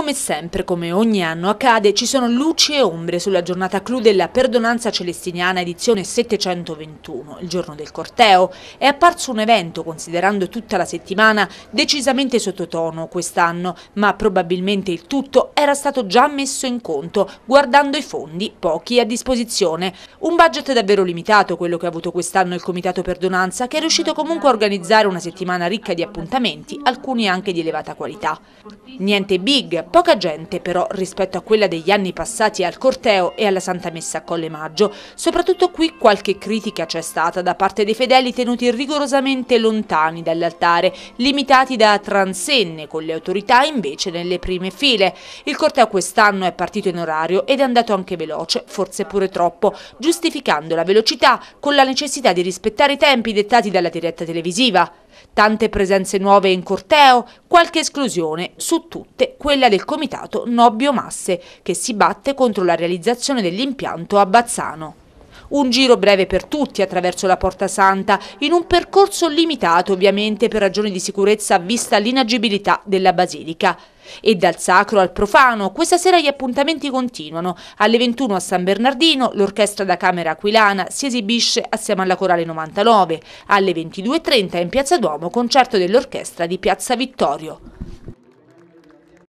Come sempre, come ogni anno accade, ci sono luci e ombre sulla giornata clou della Perdonanza Celestiniana edizione 721, il giorno del corteo. È apparso un evento, considerando tutta la settimana, decisamente sottotono quest'anno, ma probabilmente il tutto era stato già messo in conto, guardando i fondi pochi a disposizione. Un budget davvero limitato quello che ha avuto quest'anno il Comitato Perdonanza, che è riuscito comunque a organizzare una settimana ricca di appuntamenti, alcuni anche di elevata qualità. Niente big, Poca gente però rispetto a quella degli anni passati al corteo e alla Santa Messa a Colle Maggio. Soprattutto qui qualche critica c'è stata da parte dei fedeli tenuti rigorosamente lontani dall'altare, limitati da transenne con le autorità invece nelle prime file. Il corteo quest'anno è partito in orario ed è andato anche veloce, forse pure troppo, giustificando la velocità con la necessità di rispettare i tempi dettati dalla diretta televisiva. Tante presenze nuove in corteo, qualche esclusione, su tutte quella del comitato No Biomasse, che si batte contro la realizzazione dell'impianto a Bazzano. Un giro breve per tutti attraverso la Porta Santa, in un percorso limitato ovviamente per ragioni di sicurezza vista l'inagibilità della Basilica. E dal sacro al profano, questa sera gli appuntamenti continuano. Alle 21 a San Bernardino l'orchestra da camera aquilana si esibisce assieme alla Corale 99. Alle 22.30 in Piazza Duomo concerto dell'orchestra di Piazza Vittorio.